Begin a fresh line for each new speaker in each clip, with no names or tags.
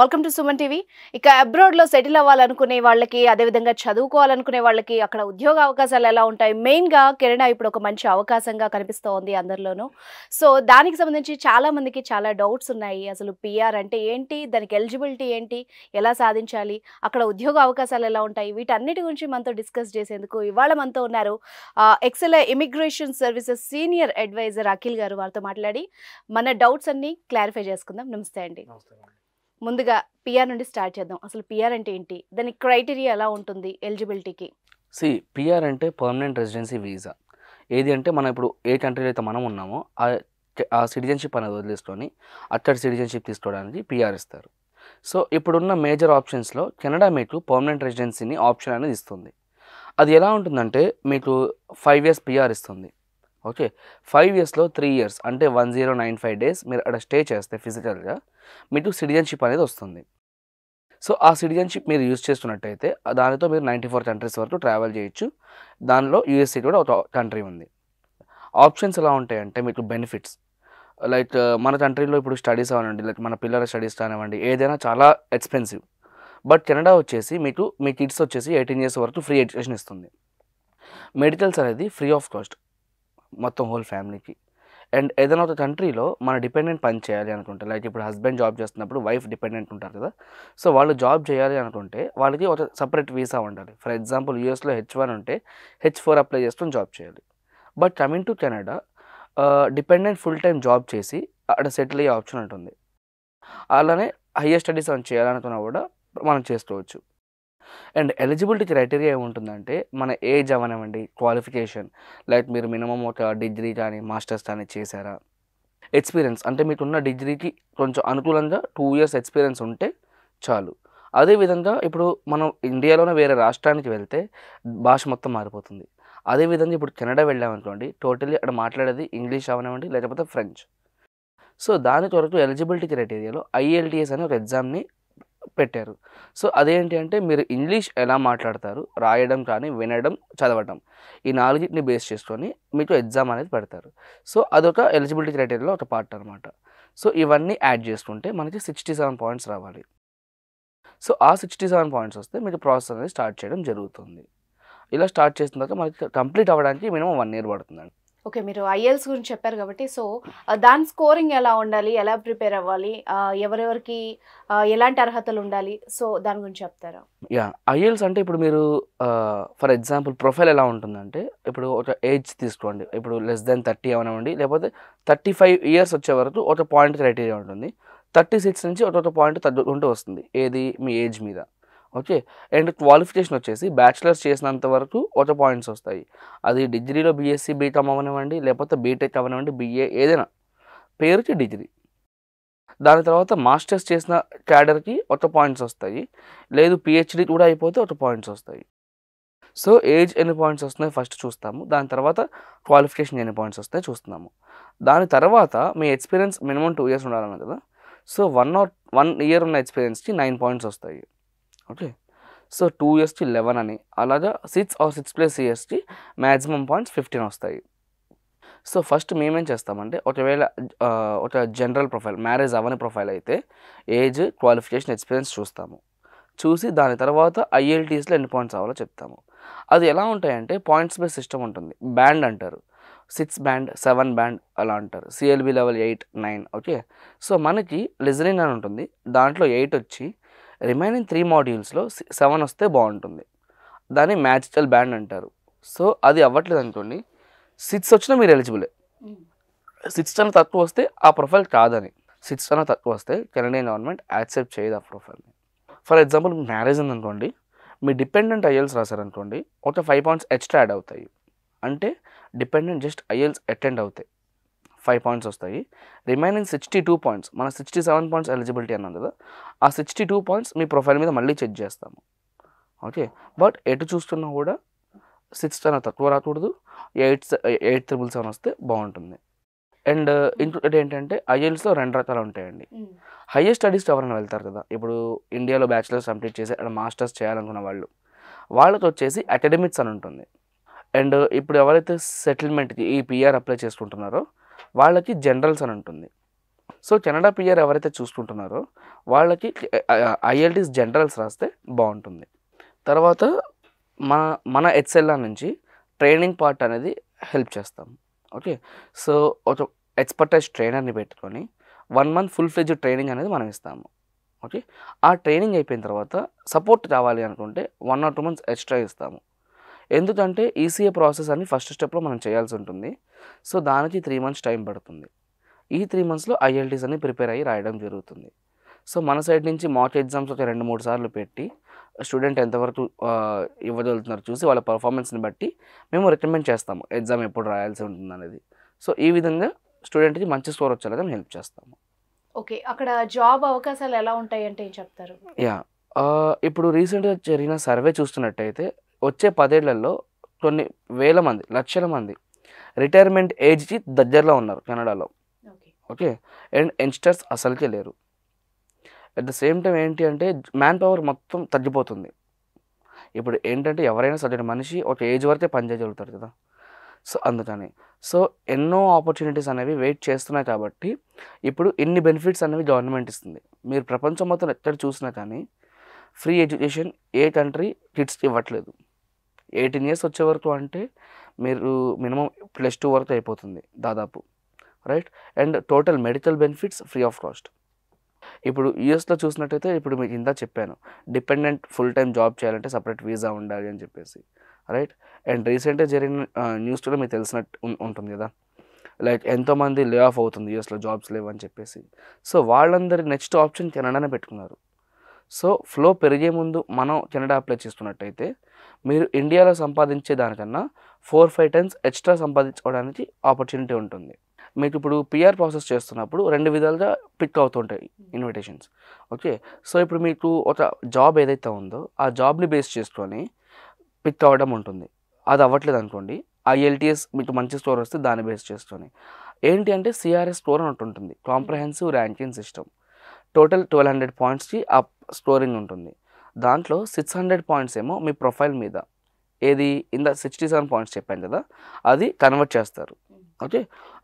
Welcome to Suman TV ఇక అబ్రాడ్లో settle అవ్వాలనుకునే వాళ్ళకి అదేవిధంగా చదువుకోవాలనుకునే వాళ్ళకి అక్కడ ఉద్యోగ అవకాశాలు ఎలా ఉంటాయి మెయిన్గా కెనడా ఇప్పుడు ఒక మంచి అవకాశంగా కనిపిస్తోంది అందరిలోనూ సో దానికి సంబంధించి చాలామందికి చాలా డౌట్స్ ఉన్నాయి అసలు పిఆర్ అంటే ఏంటి దానికి ఎలిజిబిలిటీ ఏంటి ఎలా సాధించాలి అక్కడ ఉద్యోగ అవకాశాలు ఎలా ఉంటాయి వీటన్నిటి గురించి మనతో డిస్కస్ చేసేందుకు ఇవాళ మనతో ఉన్నారు excel immigration services senior advisor Akhil గారు వారితో మాట్లాడి మన డౌట్స్ అన్నీ క్లారిఫై చేసుకుందాం నమస్తే అండి ముందుగా పిఆర్ నుండి స్టార్ట్ చేద్దాం అసలు పిఆర్ అంటే ఏంటి దాని క్రైటీరియా ఎలా ఉంటుంది ఎలిజిబిలిటీకి
సి పిఆర్ అంటే పర్మనెంట్ రెసిడెన్సీ వీసా ఏది అంటే మనం ఇప్పుడు ఏ కంట్రీలో అయితే మనం ఉన్నామో ఆ సిటిజన్షిప్ అనేది వదిలేసుకొని అక్కడ సిటిజన్షిప్ తీసుకోవడానికి పిఆర్ ఇస్తారు సో ఇప్పుడున్న మేజర్ ఆప్షన్స్లో కెనడా మీకు పర్మనెంట్ రెసిడెన్సీని ఆప్షన్ అనేది ఇస్తుంది అది ఎలా ఉంటుందంటే మీకు ఫైవ్ ఇయర్స్ పిఆర్ ఇస్తుంది ఓకే ఫైవ్ ఇయర్స్లో త్రీ ఇయర్స్ అంటే one zero nine five days మీరు అక్కడ స్టే చేస్తే ఫిజికల్గా మీకు సిటిజన్షిప్ అనేది వస్తుంది సో ఆ సిటిజన్షిప్ మీరు యూజ్ చేస్తున్నట్టయితే దానితో మీరు నైంటీ ఫోర్ కంట్రీస్ వరకు ట్రావెల్ చేయొచ్చు దానిలో యూఎస్సీ కూడా ఒక కంట్రీ ఉంది ఆప్షన్స్ ఎలా ఉంటాయంటే మీకు బెనిఫిట్స్ లైక్ మన కంట్రీలో ఇప్పుడు స్టడీస్ అవ్వండి లైక్ మన పిల్లల స్టడీస్ కానివ్వండి ఏదైనా చాలా ఎక్స్పెన్సివ్ బట్ కెనడా వచ్చేసి మీకు మీ కిడ్స్ వచ్చేసి ఎయిటీన్ ఇయర్స్ వరకు ఫ్రీ ఎడ్యుకేషన్ ఇస్తుంది మెడికల్స్ అనేది ఫ్రీ ఆఫ్ కాస్ట్ మొత్తం హోల్ ఫ్యామిలీకి అండ్ ఏదైనా ఒక కంట్రీలో మన డిపెండెంట్ పని చేయాలి అనుకుంటే లైక్ ఇప్పుడు హస్బెండ్ జాబ్ చేస్తున్నప్పుడు వైఫ్ డిపెండెంట్ ఉంటారు కదా సో వాళ్ళు జాబ్ చేయాలి అనుకుంటే వాళ్ళకి ఒక సపరేట్ వీసా ఉండాలి ఫర్ ఎగ్జాంపుల్ యూఎస్లో హెచ్ వన్ ఉంటే హెచ్ ఫోర్ అప్లై చేసుకుని జాబ్ చేయాలి but coming to Canada dependent full time job చేసి అక్కడ సెటిల్ అయ్యే ఆప్షన్ ఉంటుంది అలానే హయ్యర్ స్టడీస్ మనం చేయాలనుకున్నా కూడా మనం చేసుకోవచ్చు అండ్ ఎలిజిబిలిటీ క్రైటీరియా ఏముంటుందంటే మన ఏజ్ అవనివ్వండి క్వాలిఫికేషన్ లైక్ మీరు మినిమం ఒక డిగ్రీ కానీ మాస్టర్స్ కానీ చేశారా ఎక్స్పీరియన్స్ అంటే మీకున్న డిగ్రీకి కొంచెం అనుకూలంగా టూ ఇయర్స్ ఎక్స్పీరియన్స్ ఉంటే చాలు అదేవిధంగా ఇప్పుడు మనం ఇండియాలోనే వేరే రాష్ట్రానికి వెళ్తే భాష మొత్తం మారిపోతుంది అదేవిధంగా ఇప్పుడు కెనడా వెళ్ళామనుకోండి టోటల్లీ అక్కడ మాట్లాడేది ఇంగ్లీష్ అవనివ్వండి లేకపోతే ఫ్రెంచ్ సో దాని కొరకు ఎలిజిబిలిటీ క్రైటీరియాలో ఐఎల్టీఎస్ అనే ఒక ఎగ్జామ్ని పెట్టారు సో అదేంటి అంటే మీరు ఇంగ్లీష్ ఎలా మాట్లాడతారు రాయడం కానీ వినడం చదవడం ఈ నాలుగింటిని బేస్ చేసుకొని మీకు ఎగ్జామ్ అనేది పెడతారు సో అదొక ఎలిజిబిలిటీ క్రైటీరియాలో ఒక పార్ట్ అనమాట సో ఇవన్నీ యాడ్ చేసుకుంటే మనకి సిక్స్టీ సెవెన్ పాయింట్స్ రావాలి సో ఆ సిక్స్టీ సెవెన్ పాయింట్స్ వస్తే మీకు ప్రాసెస్ అనేది స్టార్ట్ చేయడం జరుగుతుంది ఇలా స్టార్ట్ చేసిన తర్వాత మనకి కంప్లీట్ అవ్వడానికి మినిమం వన్ ఇయర్ పడుతుందండి
ఓకే మీరు ఐఎల్స్ గురించి చెప్పారు కాబట్టి సో దాని స్కోరింగ్ ఎలా ఉండాలి ఎలా ప్రిపేర్ అవ్వాలి ఎవరెవరికి ఎలాంటి అర్హతలు ఉండాలి సో దాని గురించి చెప్తారా
యా ఐఎల్స్ అంటే ఇప్పుడు మీరు ఫర్ ఎగ్జాంపుల్ ప్రొఫైల్ ఎలా ఉంటుందంటే ఇప్పుడు ఒక ఏజ్ తీసుకోండి ఇప్పుడు లెస్ దెన్ థర్టీ ఉండి లేకపోతే థర్టీ ఫైవ్ ఇయర్స్ వచ్చే వరకు ఒక పాయింట్ క్రైటీరియా ఉంటుంది థర్టీ సిక్స్ నుంచి ఒక పాయింట్ తగ్గుకుంటూ వస్తుంది ఏది మీ ఏజ్ మీద ఓకే అండ్ క్వాలిఫికేషన్ వచ్చేసి బ్యాచిలర్స్ చేసినంత వరకు ఒక పాయింట్స్ వస్తాయి అది డిగ్రీలో బీఎస్సీ బీకామ్ అవనివ్వండి లేకపోతే బీటెక్ అవనివ్వండి బీఏ ఏదైనా పేరుకి డిగ్రీ దాని తర్వాత మాస్టర్స్ చేసిన క్యాడర్కి ఒక పాయింట్స్ వస్తాయి లేదు పిహెచ్డి కూడా అయిపోతే ఒక పాయింట్స్ వస్తాయి సో ఏజ్ ఎన్ని పాయింట్స్ వస్తున్నాయి ఫస్ట్ చూస్తాము దాని తర్వాత క్వాలిఫికేషన్ ఎన్ని పాయింట్స్ వస్తాయి చూస్తున్నాము దాని తర్వాత మీ ఎక్స్పీరియన్స్ మినిమం టూ ఇయర్స్ ఉండాలన్నా కదా so one or one year ఉన్న ఎక్స్పీరియన్స్కి నైన్ పాయింట్స్ వస్తాయి ఓకే సో టూ ఎస్టీ లెవెన్ అని అలాగా సిక్స్ ఆర్ సిక్స్ ప్లస్ ఇయర్స్కి మ్యాక్సిమం పాయింట్స్ ఫిఫ్టీన్ వస్తాయి సో ఫస్ట్ మేమేం చేస్తామంటే ఒకవేళ ఒక జనరల్ ప్రొఫైల్ మ్యారేజ్ అవని ప్రొఫైల్ అయితే ఏజ్ క్వాలిఫికేషన్ ఎక్స్పీరియన్స్ చూస్తాము చూసి దాని తర్వాత ఐఎల్టీఎస్లో ఎన్ని పాయింట్స్ అవ్వాలో చెప్తాము అది ఎలా ఉంటాయంటే పాయింట్స్ బేస్ సిస్టమ్ ఉంటుంది బ్యాండ్ అంటారు సిక్స్ బ్యాండ్ సెవెన్ బ్యాండ్ అలా అంటారు CLB level eight nine okay so మనకి లిజనింగ్ అని ఉంటుంది దాంట్లో ఎయిట్ వచ్చి రిమైనింగ్ త్రీ మాడ్యూల్స్లో సెవెన్ వస్తే బాగుంటుంది దాన్ని మ్యాజిటల్ బ్యాండ్ అంటారు సో అది అవ్వట్లేదు అనుకోండి సిక్స్ వచ్చినా మీరు ఎలిజిబులే సిక్స్ కన్నా తక్కువ వస్తే ఆ ప్రొఫైల్ కాదని సిక్స్ కన్నా తక్కువ వస్తే కెనడియన్ గవర్నమెంట్ యాక్సెప్ట్ చేయదు ఆ ప్రొఫైల్ని ఫర్ ఎగ్జాంపుల్ మ్యారేజ్ ఉందనుకోండి మీ డిపెండెంట్ ఐఎల్స్ రాశారనుకోండి ఒక ఫైవ్ పాయింట్స్ ఎక్స్ట్రా యాడ్ అవుతాయి అంటే డిపెండెంట్ జస్ట్ ఐఎల్స్ అటెండ్ అవుతాయి ఫైవ్ పాయింట్స్ వస్తాయి రిమైనింగ్ సిక్స్టీ టూ పాయింట్స్ మన సిక్స్టీ సెవెన్ పాయింట్స్ ఎలిజిబిలిటీ అన్నాం కదా ఆ సిక్స్టీ టూ పాయింట్స్ మీ ప్రొఫైల్ మీద మళ్ళీ చెక్ చేస్తాము ఓకే బట్ ఎటు చూస్తున్నా కూడా సిక్స్ అన్న తక్కువ రాకూడదు ఎయిట్ ఎయిట్ త్రిబుల్ సెవెన్ వస్తే బాగుంటుంది అండ్ hmm. ఇంక్లూడెడ్ ఏంటంటే ఐఎల్స్లో రెండు రకాలు ఉంటాయండి hmm. హయ్యర్ స్టడీస్ ఎవరైనా వెళ్తారు కదా ఇప్పుడు ఇండియాలో బ్యాచిలర్స్ కంప్లీట్ చేసి అక్కడ మాస్టర్స్ చేయాలనుకున్న వాళ్ళు వాళ్ళకి వచ్చేసి అకాడమిక్స్ అని ఉంటుంది అండ్ ఇప్పుడు ఎవరైతే సెటిల్మెంట్కి ఈ పిఆర్ అప్లై చేసుకుంటున్నారో వాళ్ళకి జనరల్స్ అని ఉంటుంది సో కెనడా పిఆర్ ఎవరైతే చూసుకుంటున్నారో వాళ్ళకి ఐఎల్టీస్ జనరల్స్ రాస్తే బాగుంటుంది తర్వాత మన మన హెచ్ఎల్ఆర్ నుంచి ట్రైనింగ్ పార్ట్ అనేది హెల్ప్ చేస్తాం ఓకే సో ఒక ఎక్స్పర్టైజ్ ట్రైనర్ని పెట్టుకొని one month full fledge training అనేది మనం ఇస్తాము ఓకే ఆ ట్రైనింగ్ అయిపోయిన తర్వాత సపోర్ట్ కావాలి అనుకుంటే one or two months extra ఇస్తాము ఎందుకంటే ఈసీఏ ప్రాసెస్ అని ఫస్ట్ స్టెప్లో మనం చేయాల్సి ఉంటుంది సో దానికి త్రీ మంత్స్ టైం పడుతుంది ఈ త్రీ మంత్స్లో ఐఎల్టీస్ అని ప్రిపేర్ అయ్యి రాయడం జరుగుతుంది సో మన సైడ్ నుంచి మాక్ ఎగ్జామ్స్ ఒక రెండు మూడు సార్లు పెట్టి స్టూడెంట్ ఎంతవరకు ఇవ్వగలుగుతున్నారో చూసి వాళ్ళ పర్ఫార్మెన్స్ని బట్టి మేము రికమెండ్ చేస్తాము ఎగ్జామ్ ఎప్పుడు రాయాల్సి ఉంటుంది అనేది సో ఈ విధంగా స్టూడెంట్కి మంచి స్కోర్ వచ్చేలాగా మేము హెల్ప్ చేస్తాము
ఓకే అక్కడ జాబ్ అవకాశాలు ఎలా ఉంటాయి అంటే చెప్తారు
యా ఇప్పుడు రీసెంట్గా జరిగిన సర్వే చూస్తున్నట్టయితే వచ్చే పదేళ్లలో కొన్ని వేల మంది లక్షల మంది రిటైర్మెంట్ ఏజ్కి దగ్గరలో ఉన్నారు కెనడాలో ఓకే అండ్ యంగ్స్టర్స్ అసలుకే లేరు అట్ ద సేమ్ టైం ఏంటి అంటే మ్యాన్ పవర్ మొత్తం తగ్గిపోతుంది ఇప్పుడు ఏంటంటే ఎవరైనా సరే మనిషి ఒక ఏజ్ వరకే పనిచేయగలుగుతారు కదా సో అందుకని సో ఎన్నో ఆపర్చునిటీస్ అనేవి వెయిట్ చేస్తున్నాయి కాబట్టి ఇప్పుడు ఇన్ని బెనిఫిట్స్ అనేవి గవర్నమెంట్ ఇస్తుంది మీరు ప్రపంచం మొత్తం ఎక్కడ చూసినా కానీ ఫ్రీ ఎడ్యుకేషన్ ఏ కంట్రీ కిడ్స్కి ఇవ్వట్లేదు ఎయిటీన్ ఇయర్స్ వచ్చే వరకు అంటే మీరు మినిమం ప్లస్ టూ వరకు అయిపోతుంది దాదాపు right and total medical benefits free of cost ఇప్పుడు యూఎస్లో చూసినట్టయితే ఇప్పుడు మీకు ఇందా చెప్పాను డిపెండెంట్ ఫుల్ టైం జాబ్ చేయాలంటే సపరేట్ వీసా ఉండాలి అని చెప్పేసి రైట్ అండ్ రీసెంట్గా జరిగిన న్యూస్ కూడా మీకు తెలిసినట్టు ఉంటుంది కదా లైక్ ఎంతోమంది లే ఆఫ్ అవుతుంది యూఎస్లో జాబ్స్ లేవని చెప్పేసి సో వాళ్ళందరి నెక్స్ట్ ఆప్షన్ కెనడానే పెట్టుకున్నారు సో ఫ్లో పెరిగే ముందు మనం కెనడా అప్లై చేస్తున్నట్టయితే మీరు ఇండియాలో సంపాదించే దానికన్నా ఫోర్ ఫైవ్ టైమ్స్ ఎక్స్ట్రా సంపాదించుకోవడానికి ఆపర్చునిటీ ఉంటుంది మీకు ఇప్పుడు పిఆర్ ప్రాసెస్ చేస్తున్నప్పుడు రెండు విధాలుగా పిక్ అవుతుంటాయి ఇన్విటేషన్స్ ఓకే సో ఇప్పుడు మీకు ఒక జాబ్ ఏదైతే ఉందో ఆ జాబ్ని బేస్ చేసుకొని పిక్ అవ్వడం ఉంటుంది అది అవ్వట్లేదు అనుకోండి ఆ ఎల్టీఎస్ మీకు మంచి స్కోర్ వస్తే దాన్ని బేస్ చేసుకొని ఏంటి అంటే సిఆర్ఎస్ స్కోర్ అని ఉంటుంది comprehensive ranking system total twelve hundred పాయింట్స్కి ఆ స్కోరింగ్ ఉంటుంది దాంట్లో సిక్స్ హండ్రెడ్ పాయింట్స్ ఏమో మీ ప్రొఫైల్ మీద ఏది ఇంద సిక్స్టీ సెవెన్ పాయింట్స్ చెప్పాను కదా అది కన్వర్ట్ చేస్తారు ఓకే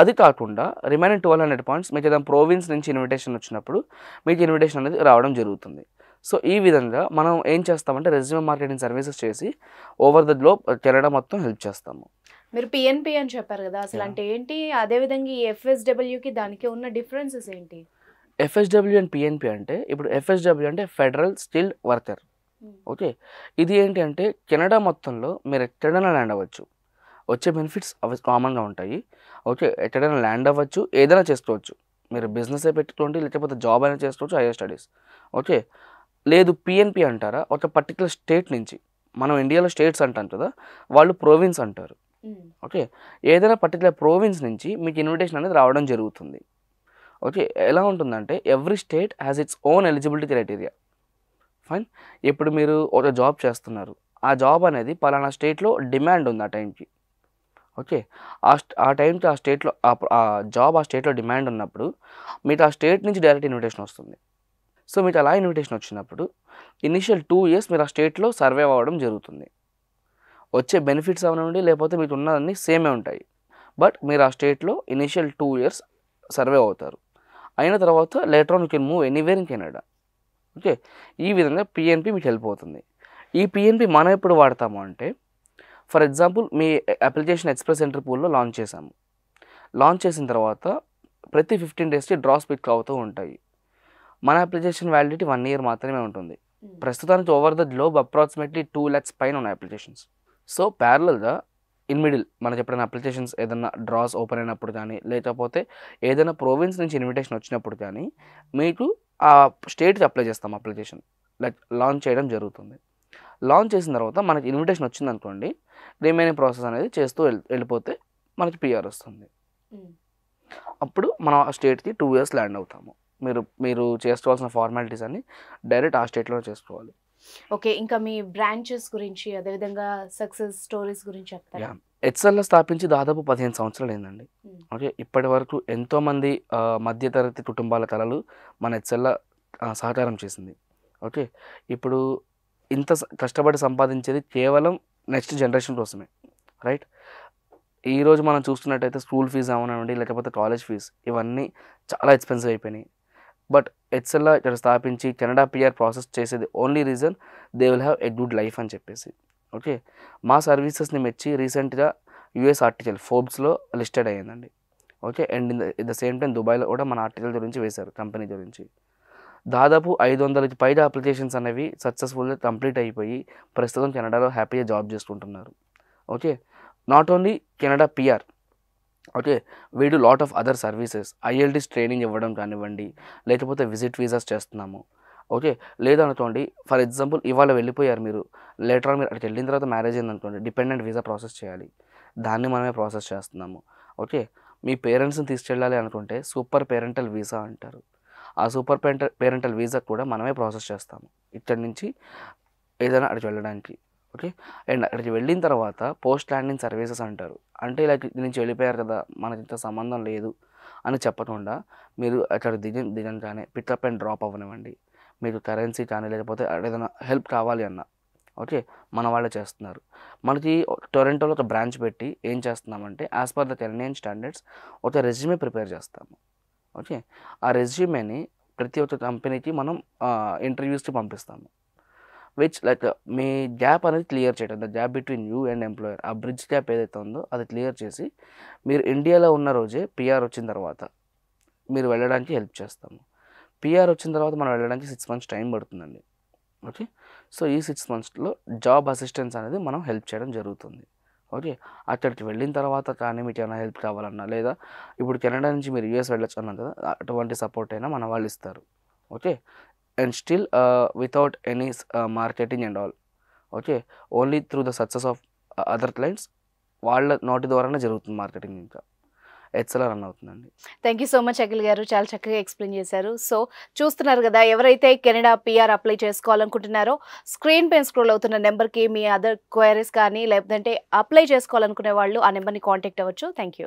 అది కాకుండా రిమైనింగ్ ట్వెల్వ్ హండ్రెడ్ పాయింట్స్ మీకు ఏదైనా ప్రోవిన్స్ నుంచి ఇన్విటేషన్ వచ్చినప్పుడు మీకు ఇన్విటేషన్ అనేది రావడం జరుగుతుంది సో ఈ విధంగా మనం ఏం చేస్తామంటే రెజ్యూమ్ మార్కెటింగ్ సర్వీసెస్ చేసి ఓవర్ ద గ్లోబ్ కెనడా మొత్తం హెల్ప్ చేస్తాము
మీరు పిఎన్పి అని చెప్పారు కదా అసలు అంటే ఏంటి అదేవిధంగా ఈ ఎఫ్ఎస్డబ్ల్యూకి దానికి ఉన్న డిఫరెన్సెస్ ఏంటి
ఎఫ్ఎస్డబ్ల్యూ అండ్ పిఎన్పి అంటే ఇప్పుడు ఎఫ్ఎస్డబ్ల్యూ అంటే federal skilled worker hmm. Okay ఇది ఏంటి అంటే కెనడా మొత్తంలో మీరు ఎక్కడైనా ల్యాండ్ అవ్వచ్చు వచ్చే బెనిఫిట్స్ అవి కామన్గా ఉంటాయి ఓకే ఎక్కడైనా ల్యాండ్ అవ్వచ్చు ఏదైనా చేసుకోవచ్చు మీరు బిజినెస్ పెట్టుకోండి లేకపోతే జాబ్ అయినా చేసుకోవచ్చు హైయర్ స్టడీస్ ఓకే లేదు పిఎన్పి అంటారా ఒక పర్టికులర్ స్టేట్ నుంచి మనం ఇండియాలో స్టేట్స్ అంటాం కదా వాళ్ళు ప్రోవిన్స్ అంటారు hmm. ఓకే ఏదైనా పర్టికులర్ ప్రోవిన్స్ నుంచి మీకు ఇన్విటేషన్ అనేది రావడం జరుగుతుంది ఓకే ఎలా ఉంటుందంటే every state has its own eligibility criteria fine ఇప్పుడు మీరు ఒక జాబ్ చేస్తున్నారు ఆ జాబ్ అనేది పలానా స్టేట్లో డిమాండ్ ఉంది ఆ టైంకి ఓకే ఆ ఆ టైంకి ఆ స్టేట్లో ఆ జాబ్ ఆ స్టేట్లో డిమాండ్ ఉన్నప్పుడు మీకు ఆ స్టేట్ నుంచి డైరెక్ట్ ఇన్విటేషన్ వస్తుంది సో మీకు అలా ఇన్విటేషన్ వచ్చినప్పుడు ఇనిషియల్ టూ ఇయర్స్ మీరు ఆ స్టేట్లో సర్వే అవ్వడం జరుగుతుంది వచ్చే బెనిఫిట్స్ అవన్నీ ఉండి లేకపోతే మీకు ఉన్నదన్నీ సేమే ఉంటాయి బట్ మీరు ఆ స్టేట్లో ఇనిషియల్ టూ ఇయర్స్ సర్వే అవుతారు అయిన తర్వాత later on you can move anywhere in Canada okay ఈ విధంగా పిఎన్పి మీకు హెల్ప్ అవుతుంది ఈ పిఎన్పి మనం ఎప్పుడు వాడతాము అంటే ఫర్ ఎగ్జాంపుల్ మీ అప్లికేషన్ ఎక్స్ప్రెస్ ఎంటర్ పూల్లో లాంచ్ చేశాము లాంచ్ చేసిన తర్వాత ప్రతి ఫిఫ్టీన్ డేస్కి డ్రాస్ పిక్ అవుతూ ఉంటాయి మన అప్లికేషన్ వ్యాలిడిటీ వన్ ఇయర్ మాత్రమే ఉంటుంది hmm. ప్రస్తుతానికి over the globe approximately two lakhs పైన ఉన్న అప్లికేషన్స్ సో ప్యారలల్గా ఇన్ మిడిల్ మనకి ఎప్పుడైనా అప్లికేషన్స్ ఏదైనా డ్రాస్ ఓపెన్ అయినప్పుడు కానీ లేకపోతే ఏదైనా ప్రోవిన్స్ నుంచి ఇన్విటేషన్ వచ్చినప్పుడు కానీ మీకు ఆ స్టేట్కి అప్లై చేస్తాం అప్లికేషన్ లైక్ లాంచ్ చేయడం జరుగుతుంది లాంచ్ చేసిన తర్వాత మనకి ఇన్విటేషన్ వచ్చింది అనుకోండి రిమైనింగ్ ప్రాసెస్ అనేది చేస్తూ వెళ్ళిపోతే మనకి పిఆర్ వస్తుంది hmm. అప్పుడు మనం ఆ స్టేట్కి టూ ఇయర్స్ ల్యాండ్ అవుతాము మీరు మీరు చేసుకోవాల్సిన ఫార్మాలిటీస్ అన్ని డైరెక్ట్ ఆ స్టేట్లో చేసుకోవాలి
ఓకే ఇంకా మీ బ్రాంచెస్ గురించి అదేవిధంగా సక్సెస్ స్టోరీస్ గురించి చెప్తారా
హెచ్ఎల్లో స్థాపించి దాదాపు పదిహేను సంవత్సరాలు అయిందండి ఓకే ఇప్పటి వరకు ఎంతోమంది మధ్యతరగతి కుటుంబాల కళలు మన హెచ్ఎల్ సహకారం చేసింది ఓకే ఇప్పుడు ఇంత కష్టపడి సంపాదించేది కేవలం నెక్స్ట్ జనరేషన్ కోసమే రైట్ ఈరోజు మనం చూస్తున్నట్టయితే స్కూల్ ఫీజు అవనండి లేకపోతే కాలేజ్ ఫీజు ఇవన్నీ చాలా ఎక్స్పెన్సివ్ అయిపోయినాయి బట్ హెచ్ఎల్ఆర్ ఇక్కడ స్థాపించి కెనడా పిఆర్ ప్రాసెస్ చేసేది only reason they will have a good life అని చెప్పేసి ఓకే మా సర్వీసెస్ని మెచ్చి రీసెంట్గా యుఎస్ ఆర్టికల్ ఫోర్బ్స్లో లిస్టెడ్ అయ్యిందండి okay and in the same time దుబాయ్లో కూడా మన ఆర్టికల్ గురించి వేశారు కంపెనీ గురించి దాదాపు ఐదు వందలకి పైగా అప్లికేషన్స్ అనేవి సక్సెస్ఫుల్గా కంప్లీట్ అయిపోయి ప్రస్తుతం కెనడాలో హ్యాపీగా జాబ్ చేసుకుంటున్నారు okay not only Canada PR okay we do lot of other services IELTS training ఇవ్వడం కానివ్వండి లేకపోతే విజిట్ వీసాస్ చేస్తున్నాము ఓకే లేదనుకోండి ఫర్ ఎగ్జాంపుల్ ఇవాళ వెళ్ళిపోయారు మీరు లేటర్ మీరు అక్కడికి వెళ్ళిన తర్వాత మ్యారేజ్ అయిందనుకోండి డిపెండెంట్ వీసా ప్రాసెస్ చేయాలి దాన్ని మనమే ప్రాసెస్ చేస్తున్నాము ఓకే మీ పేరెంట్స్ని తీసుకెళ్ళాలి అనుకుంటే సూపర్ పేరెంటల్ వీసా అంటారు ఆ సూపర్ పేరెంటల్ వీసా కూడా మనమే ప్రాసెస్ చేస్తాము ఇక్కడి నుంచి ఏదైనా అక్కడికి వెళ్ళడానికి ఓకే అండ్ అక్కడికి వెళ్ళిన తర్వాత పోస్ట్ ల్యాండింగ్ సర్వీసెస్ అంటారు అంటే ఇలా నుంచి వెళ్ళిపోయారు కదా మనకి ఇంత సంబంధం లేదు అని చెప్పకుండా మీరు అక్కడ దిగ దిగంగానే పికప్ అండ్ డ్రాప్ అవ్వనివ్వండి మీకు కరెన్సీ కానీ లేకపోతే ఏదైనా హెల్ప్ కావాలి అన్న ఓకే మన వాళ్ళే చేస్తున్నారు మనకి టొరెంటోలో ఒక బ్రాంచ్ పెట్టి ఏం చేస్తున్నామంటే as per the Canadian standards ఒక రెజ్యూమే ప్రిపేర్ చేస్తాము ఓకే ఆ రెజ్యూమేని ప్రతి ఒక్క కంపెనీకి మనం ఇంటర్వ్యూస్కి పంపిస్తాము విచ్ లైక్ మీ గ్యాప్ అనేది క్లియర్ చేయడం the gap between you and employer ఆ బ్రిడ్జ్ గ్యాప్ ఏదైతే ఉందో అది క్లియర్ చేసి మీరు ఇండియాలో ఉన్న రోజే పిఆర్ వచ్చిన తర్వాత మీరు వెళ్ళడానికి హెల్ప్ చేస్తాము పిఆర్ వచ్చిన తర్వాత మనం వెళ్ళడానికి సిక్స్ మంత్స్ టైం పడుతుందండి ఓకే సో ఈ సిక్స్ మంత్స్లో జాబ్ అసిస్టెన్స్ అనేది మనం హెల్ప్ చేయడం జరుగుతుంది ఓకే అక్కడికి వెళ్ళిన తర్వాత కానీ మీకు ఏమైనా హెల్ప్ కావాలన్నా లేదా ఇప్పుడు కెనడా నుంచి మీరు యూఎస్ వెళ్ళొచ్చు అన్నా కదా అటువంటి సపోర్ట్ అయినా మన వాళ్ళు ఇస్తారు okay and still uh, without any uh, marketing and all okay only through the success of other clients వాళ్ళ నోటి ద్వారానే జరుగుతుంది మార్కెటింగ్ ఇంకా ఎట్సలా రన్ అవుతుందండి
thank you so much Akhil గారు చాలా చక్కగా ఎక్స్ప్లెయిన్ చేశారు సో చూస్తున్నారు కదా ఎవరైతే కెనడా పిఆర్ అప్లై చేసుకోవాలనుకుంటున్నారో స్క్రీన్ పైన స్క్రోల్ అవుతున్న నెంబర్కి మీ అదర్ క్వైరీస్ కానీ లేదంటే అప్లై చేసుకోవాలనుకునే వాళ్ళు ఆ నెంబర్ని కాంటాక్ట్ అవ్వచ్చు థ్యాంక్